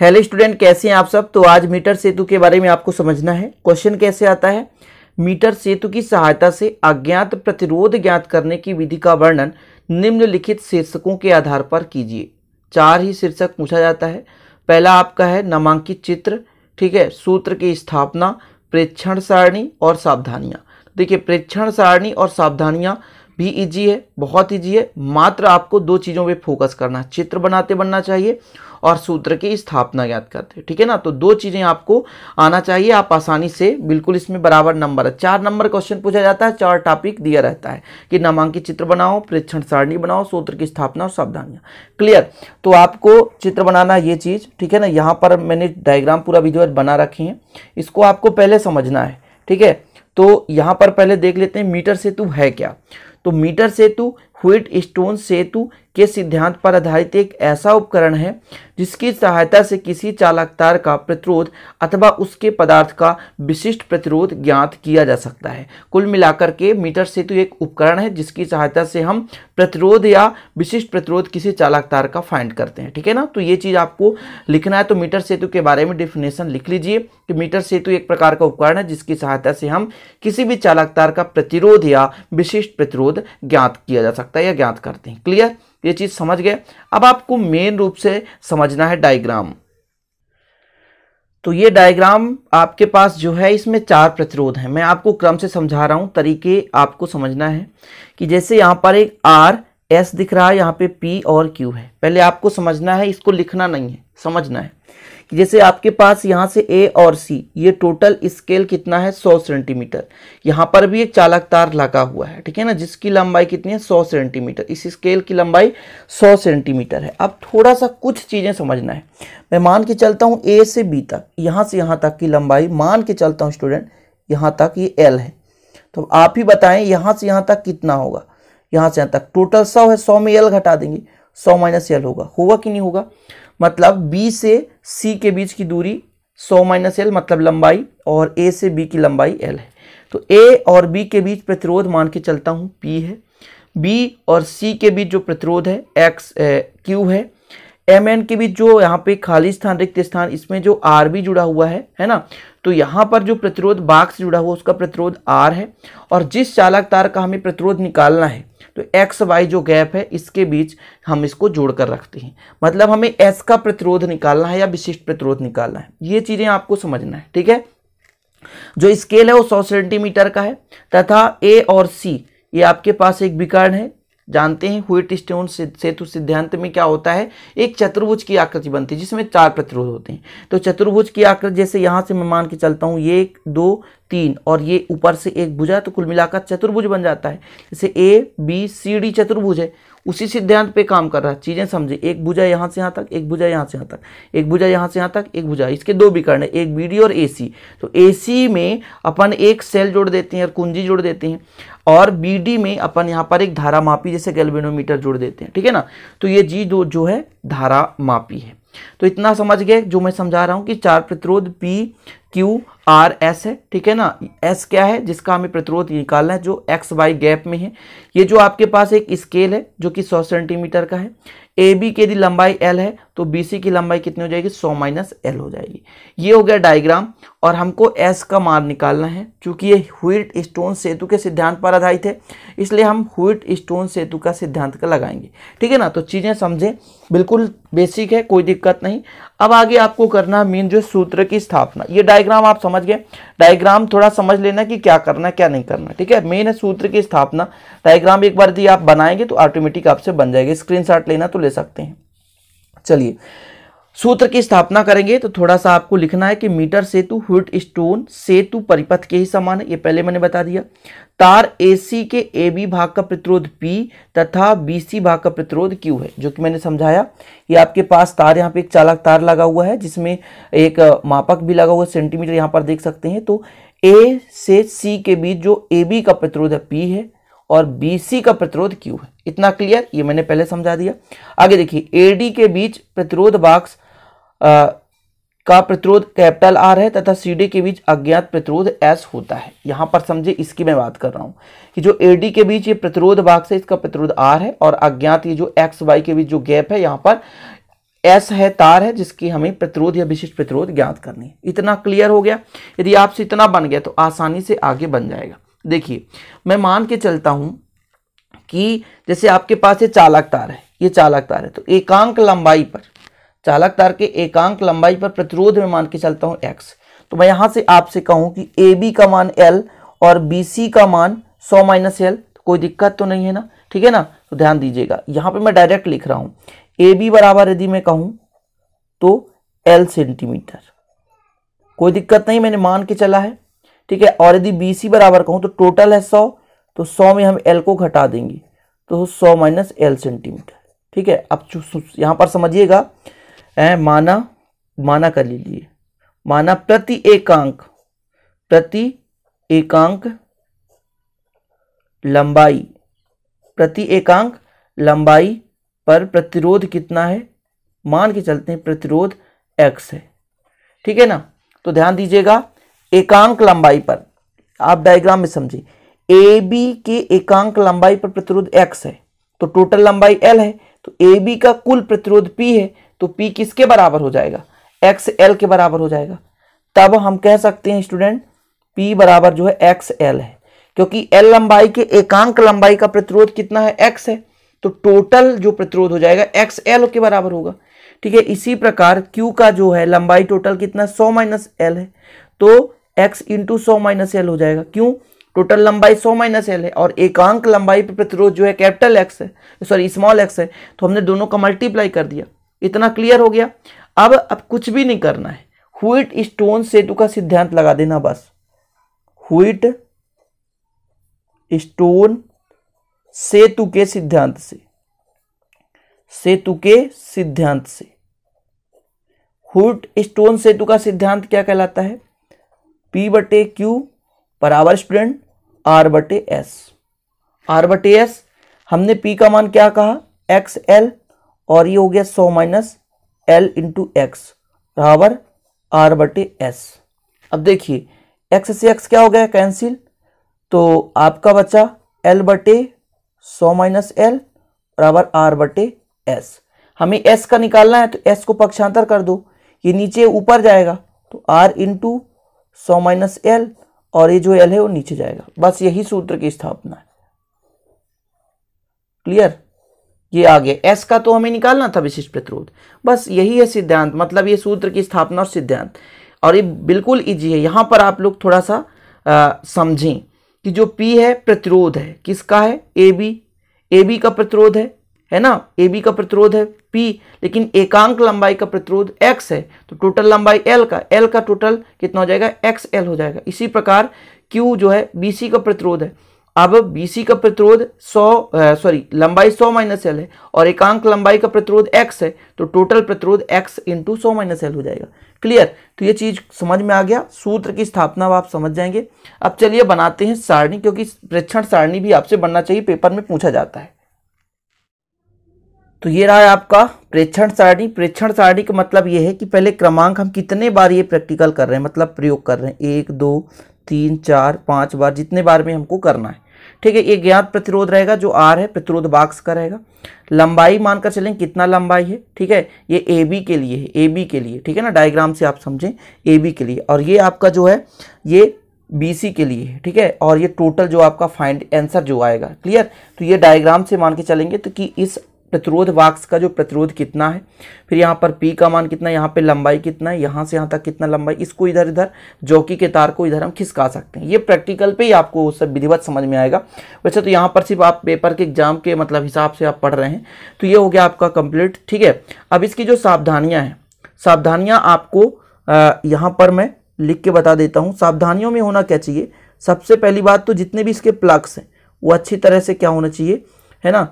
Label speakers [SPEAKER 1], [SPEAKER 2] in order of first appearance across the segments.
[SPEAKER 1] hello student कैसे हैं आप सब तो आज मीटर सेतु के बारे में आपको समझना है क्वेश्चन कैसे आता है मीटर सेतु की सहायता से अज्ञात प्रतिरोध ज्ञात करने की विधि का वर्णन निम्नलिखित शीर्षकों के आधार पर कीजिए चार ही शीर्षक पूछा जाता है पहला आपका है नामांकित चित्र ठीक है सूत्र की स्थापना प्रेक्षण सारणी और सावधानियाँ देखिए प्रेक्षण सारणी और सावधानियाँ भी ईजी है बहुत ईजी है मात्र आपको दो चीज़ों पे फोकस करना है चित्र बनाते बनना चाहिए और सूत्र की स्थापना याद करते ठीक है ना तो दो चीज़ें आपको आना चाहिए आप आसानी से बिल्कुल इसमें बराबर नंबर है चार नंबर क्वेश्चन पूछा जाता है चार टॉपिक दिया रहता है कि नामांकित चित्र बनाओ प्रेक्षण सारणी बनाओ सूत्र की स्थापना और सावधानियाँ क्लियर तो आपको चित्र बनाना ये चीज़ ठीक है ना यहाँ पर मैंने डायग्राम पूरा विधिवत बना रखी है इसको आपको पहले समझना है ठीक है तो यहाँ पर पहले देख लेते हैं मीटर सेतु है क्या तो मीटर सेतु व्हीट स्टोन सेतु के सिद्धांत पर आधारित एक ऐसा उपकरण है जिसकी सहायता से किसी चालक तार का प्रतिरोध अथवा उसके पदार्थ का विशिष्ट प्रतिरोध ज्ञात किया जा सकता है कुल मिलाकर के मीटर सेतु एक उपकरण है जिसकी सहायता से हम प्रतिरोध या विशिष्ट प्रतिरोध किसी चालक तार का फाइंड करते हैं ठीक है ना तो ये चीज़ आपको लिखना है तो मीटर सेतु के बारे में डिफिनेशन लिख लीजिए कि मीटर सेतु एक प्रकार का उपकरण है जिसकी सहायता से हम किसी भी चालक तार का प्रतिरोध या विशिष्ट प्रतिरोध ज्ञात किया जा सकता है या ज्ञात करते हैं क्लियर ये चीज़ समझ गए अब आपको मेन रूप से समझना है डायग्राम तो ये डायग्राम आपके पास जो है इसमें चार प्रतिरोध हैं मैं आपको क्रम से समझा रहा हूं तरीके आपको समझना है कि जैसे यहां पर एक आर एस दिख रहा है यहां पे पी और क्यू है पहले आपको समझना है इसको लिखना नहीं है समझना है जैसे आपके पास यहाँ से ए और सी ये टोटल स्केल कितना है 100 सेंटीमीटर यहाँ पर भी एक चालक तार लगा हुआ है ठीक है ना जिसकी लंबाई कितनी है 100 सेंटीमीटर इस स्केल की लंबाई 100 सेंटीमीटर है अब थोड़ा सा कुछ चीज़ें समझना है मैं मान के चलता हूँ ए से बी तक यहाँ से यहाँ तक की लंबाई मान के चलता हूँ स्टूडेंट यहाँ तक ये एल है तो आप ही बताएं यहाँ से यहाँ तक कितना होगा यहाँ से यहाँ तक टोटल सौ है सौ में एल घटा देंगे सौ माइनस एल होगा होगा कि नहीं होगा मतलब बी से सी के बीच की दूरी 100 माइनस एल मतलब लंबाई और ए से बी की लंबाई एल है तो ए और बी के बीच प्रतिरोध मान के चलता हूँ पी है बी और सी के बीच जो प्रतिरोध है एक्स क्यू है एम एन के बीच जो यहाँ पे खाली स्थान रिक्त स्थान इसमें जो आर बी जुड़ा हुआ है है ना तो यहाँ पर जो प्रतिरोध बाघ से जुड़ा हुआ उसका प्रतिरोध आर है और जिस चालक तार का हमें प्रतिरोध निकालना है तो एक्स वाई जो गैप है इसके बीच हम इसको जोड़कर रखते हैं मतलब हमें एस का प्रतिरोध निकालना है या विशिष्ट प्रतिरोध निकालना है ये चीज़ें आपको समझना है ठीक है जो स्केल है वो सौ सेंटीमीटर का है तथा ए और सी ये आपके पास एक विकर्ण है जानते हैं हुईट स्टोन सेतु सिद्धांत में क्या होता है एक चतुर्भुज की आकृति बनती है जिसमें चार प्रतिरोध होते हैं तो चतुर्भुज की आकृति जैसे यहाँ से मैं मान के चलता हूँ ये एक दो तीन और ये ऊपर से एक भुजा तो कुल मिलाकर चतुर्भुज बन जाता है जैसे ए बी सी डी चतुर्भुज है उसी सिद्धांत पे काम कर रहा है चीज़ें समझे एक भुजा यहाँ से यहां तक एक भुजा यहाँ से यहां तक एक भुजा यहाँ से यहां तक एक भुजा इसके दो विकर्ण है एक बी और ए तो ए में अपन एक सेल जोड़ देते हैं और कुंजी जोड़ देते हैं और बी में अपन यहाँ पर एक धारा मापी जैसे गैल्वेनोमीटर जोड़ देते हैं ठीक है ना तो ये जी दो जो है धारा मापी है तो इतना समझ गए जो मैं समझा रहा हूँ कि चार प्रतिरोध P, Q, R, S है ठीक है ना एस क्या है जिसका हमें प्रतिरोध निकालना है जो एक्स वाई गैप में है ये जो आपके पास एक स्केल है जो कि सौ सेंटीमीटर का है ए बी की यदि लंबाई एल है तो बी सी की लंबाई कितनी हो जाएगी 100 माइनस एल हो जाएगी ये हो गया डायग्राम और हमको एस का मान निकालना है क्योंकि ये हुईट स्टोन सेतु के सिद्धांत पर आधारित है इसलिए हम हुईट स्टोन सेतु का सिद्धांत का लगाएंगे ठीक है ना तो चीज़ें समझें बिल्कुल बेसिक है कोई दिक्कत नहीं अब आगे आपको करना मेन जो सूत्र की स्थापना ये डायग्राम आप समझ गए डायग्राम थोड़ा समझ लेना कि क्या करना क्या नहीं करना ठीक है मेन है सूत्र की स्थापना डायग्राम एक बार यदि आप बनाएंगे तो ऑटोमेटिक आपसे बन जाएगी स्क्रीन लेना तो ले सकते हैं चलिए सूत्र की स्थापना करेंगे तो थोड़ा सा आपको लिखना है कि मीटर सेतु हुट स्टोन सेतु परिपथ के ही समान है ये पहले मैंने बता दिया तार एसी के ए बी भाग का प्रतिरोध पी तथा सी भाग का प्रतिरोध क्यू है जो कि मैंने समझाया ये आपके पास तार यहाँ पे एक चालक तार लगा हुआ है जिसमें एक मापक भी लगा हुआ सेंटीमीटर यहाँ पर देख सकते हैं तो ए से सी के बीच जो ए बी का प्रतिरोध है पी है और सी का प्रतिरोध क्यू है इतना क्लियर ये मैंने पहले समझा दिया आगे देखिए डी के बीच प्रतिरोध बाक्स का प्रतिरोध कैपिटल आर है तथा सी डी के बीच अज्ञात प्रतिरोध एस होता है यहां पर समझे इसकी मैं बात कर रहा हूँ कि जो ए डी के बीच ये प्रतिरोध भाग से इसका प्रतिरोध आर है और अज्ञात ये जो एक्स वाई के बीच जो गैप है यहाँ पर एस है तार है जिसकी हमें प्रतिरोध या विशिष्ट प्रतिरोध ज्ञात करनी है इतना क्लियर हो गया यदि आपसे इतना बन गया तो आसानी से आगे बन जाएगा देखिए मैं मान के चलता हूं कि जैसे आपके पास ये चालक तार है ये चालक तार है तो एकांक लंबाई पर चालक तार के एकांक लंबाई पर प्रतिरोध में मान के चलता हूं एक्स तो मैं यहां से आपसे कहूँ कि ए बी का मान एल और बी सी का मान सौ माइनस एल तो कोई दिक्कत तो नहीं है ना ठीक है ना तो ध्यान दीजिएगा यहां पे मैं डायरेक्ट लिख रहा हूं ए बी बराबर यदि मैं कहूं तो एल सेंटीमीटर कोई दिक्कत नहीं मैंने मान के चला है ठीक है और यदि बी सी बराबर कहूं तो टोटल है सौ तो सौ में हम एल को घटा देंगे तो सौ माइनस एल सेंटीमीटर ठीक है अब यहां पर समझिएगा है माना माना कर लीजिए माना प्रति एकांक प्रति एकांक लंबाई प्रति एकांक लंबाई पर प्रतिरोध कितना है मान के चलते हैं प्रतिरोध एक्स है ठीक है ना तो ध्यान दीजिएगा एकांक लंबाई पर आप डायग्राम में समझिए ए बी के एकांक लंबाई पर प्रतिरोध एक्स है तो टोटल लंबाई एल है तो ए बी का कुल प्रतिरोध पी है तो पी किसके बराबर हो जाएगा एक्स एल के बराबर हो जाएगा तब हम कह सकते हैं स्टूडेंट पी बराबर जो है एक्स एल है क्योंकि एल लंबाई के एकांक लंबाई का प्रतिरोध कितना है एक्स है तो टोटल जो प्रतिरोध हो जाएगा एक्स एल के बराबर होगा ठीक है इसी प्रकार क्यू का जो है लंबाई टोटल कितना सौ माइनस एल है तो एक्स इंटू सौ माइनस एल हो जाएगा क्यों टोटल लंबाई सौ माइनस एल है और एकांक लंबाई पर प्रतिरोध जो है कैपिटल एक्स है सॉरी स्मॉल एक्स है तो हमने दोनों का मल्टीप्लाई कर दिया इतना क्लियर हो गया अब अब कुछ भी नहीं करना है हुइट स्टोन सेतु का सिद्धांत लगा देना बस हुइट स्टोन सेतु के सिद्धांत से सेतु के सिद्धांत से हुट स्टोन सेतु का सिद्धांत क्या कहलाता है पी बटे क्यू बराबर स्प्रिंट R बटे एस आर बटे एस हमने पी का मान क्या कहा एक्स एल और ये हो गया सो माइनस एल इंटू एक्स बराबर आर बटे एस अब देखिए एक्स से एक्स क्या हो गया कैंसिल तो आपका बचा एल बटे सौ माइनस एल बराबर आर बटे एस हमें एस का निकालना है तो एस को पक्षांतर कर दो ये नीचे ऊपर जाएगा तो आर इंटू सौ माइनस एल और ये जो एल है वो नीचे जाएगा बस यही सूत्र की स्थापना है क्लियर ये आ गया एस का तो हमें निकालना था विशिष्ट प्रतिरोध बस यही है सिद्धांत मतलब ये सूत्र की स्थापना और सिद्धांत और ये बिल्कुल ईजी है यहाँ पर आप लोग थोड़ा सा समझें कि जो पी है प्रतिरोध है किसका है ए बी ए बी का प्रतिरोध है है ना ए बी का प्रतिरोध है पी लेकिन एकांक लंबाई का प्रतिरोध एक्स है तो टोटल लंबाई एल का एल का टोटल कितना हो जाएगा एक्स एल हो जाएगा इसी प्रकार क्यू जो है बी सी का प्रतिरोध है अब बीसी का प्रतिरोध 100 सॉरी लंबाई 100 माइनस एल है और एकांक लंबाई का प्रतिरोध x है तो टोटल प्रतिरोध x इंटू सौ माइनस एल हो जाएगा क्लियर तो ये चीज समझ में आ गया सूत्र की स्थापना आप समझ जाएंगे अब चलिए बनाते हैं सारणी क्योंकि प्रेक्षण सारणी भी आपसे बनना चाहिए पेपर में पूछा जाता है तो ये रहा है आपका प्रेक्षण सारणी प्रेक्षण सारणी का मतलब ये है कि पहले क्रमांक हम कितने बार ये प्रैक्टिकल कर रहे हैं मतलब प्रयोग कर रहे हैं एक दो तीन चार पांच बार जितने बार में हमको करना है ठीक है ये ज्ञात प्रतिरोध रहेगा जो आर है प्रतिरोध बाक्स का रहेगा लंबाई मानकर चलें कितना लंबाई है ठीक है ये ए बी के लिए है ए बी के लिए ठीक है ना डायग्राम से आप समझें ए बी के लिए और ये आपका जो है ये बीसी के लिए है ठीक है और ये टोटल जो आपका फाइंड आंसर जो आएगा क्लियर तो ये डायग्राम से मान के चलेंगे तो कि इस प्रतिरोध वाक्स का जो प्रतिरोध कितना है फिर यहाँ पर पी का मान कितना है यहाँ पर लंबाई कितना है यहाँ से यहाँ तक कितना लंबाई इसको इधर इधर जौकी के तार को इधर हम खिसका सकते हैं ये प्रैक्टिकल पे ही आपको सब विधिवत समझ में आएगा वैसे तो यहाँ पर सिर्फ आप पेपर के एग्जाम के मतलब हिसाब से आप पढ़ रहे हैं तो ये हो गया आपका कंप्लीट ठीक है अब इसकी जो सावधानियाँ हैं सावधानियाँ आपको यहाँ पर मैं लिख के बता देता हूँ सावधानियों में होना क्या चाहिए सबसे पहली बात तो जितने भी इसके प्लग्स हैं वो अच्छी तरह से क्या होना चाहिए है ना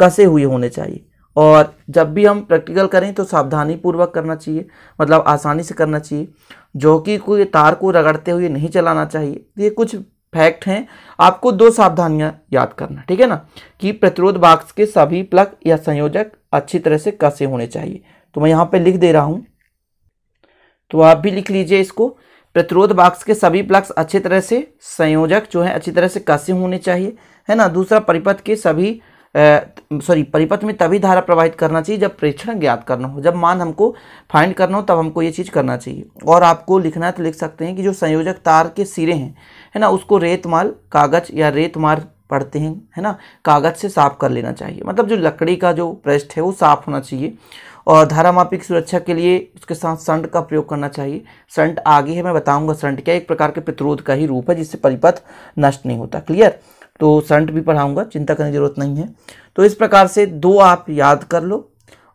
[SPEAKER 1] कसे हुए होने चाहिए और जब भी हम प्रैक्टिकल करें तो सावधानी पूर्वक करना चाहिए मतलब आसानी से करना चाहिए जो कि कोई तार को रगड़ते हुए नहीं चलाना चाहिए ये कुछ फैक्ट हैं आपको दो सावधानियां याद करना ठीक है ना कि प्रतिरोध बाक्स के सभी प्लग या संयोजक अच्छी तरह से कसे होने चाहिए तो मैं यहाँ पे लिख दे रहा हूँ तो आप भी लिख लीजिए इसको प्रतिरोध बाक्स के सभी प्लग्स अच्छी तरह से संयोजक जो है अच्छी तरह से कसे होने चाहिए है ना दूसरा परिपथ के सभी सॉरी परिपथ में तभी धारा प्रवाहित करना चाहिए जब प्रेक्षण ज्ञात करना हो जब मान हमको फाइंड करना हो तब हमको ये चीज़ करना चाहिए और आपको लिखना है तो लिख सकते हैं कि जो संयोजक तार के सिरे हैं है ना उसको रेतमाल कागज या मार पढ़ते हैं है ना कागज से साफ कर लेना चाहिए मतलब जो लकड़ी का जो पृष्ठ है वो साफ होना चाहिए और धारा की सुरक्षा के लिए उसके साथ संट का प्रयोग करना चाहिए संट आगे है मैं बताऊंगा संट क्या एक प्रकार के प्रतिरोध का ही रूप है जिससे परिपथ नष्ट नहीं होता क्लियर तो संट भी पढ़ाऊँगा चिंता करने की ज़रूरत नहीं है तो इस प्रकार से दो आप याद कर लो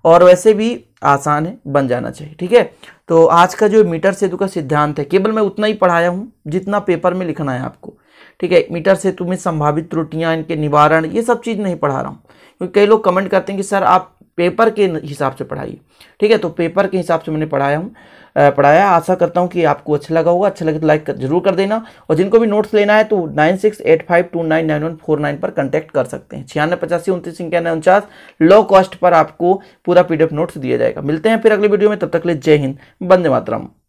[SPEAKER 1] और वैसे भी आसान है बन जाना चाहिए ठीक है तो आज का जो मीटर सेतु का सिद्धांत है केवल मैं उतना ही पढ़ाया हूँ जितना पेपर में लिखना है आपको ठीक है मीटर से तुम्हें संभावित त्रुटियाँ इनके निवारण ये सब चीज़ नहीं पढ़ा रहा हूँ क्योंकि कई लोग कमेंट करते हैं कि सर आप पेपर के हिसाब से पढ़ाइए ठीक है तो पेपर के हिसाब से मैंने पढ़ाया हूँ पढ़ाया आशा करता हूँ कि आपको अच्छा लगा होगा अच्छा लगे तो लाइक जरूर कर देना और जिनको भी नोट्स लेना है तो nine six eight five two nine nine one four nine पर कॉन्टैक्ट कर सकते हैं छियानवे पचासी उनतीस इक्यानवे उनचास लो कॉस्ट पर आपको पूरा पीडीएफ नोट्स दिया जाएगा मिलते हैं फिर अगले वीडियो में तब तक ले जय हिंद बंदे मातरम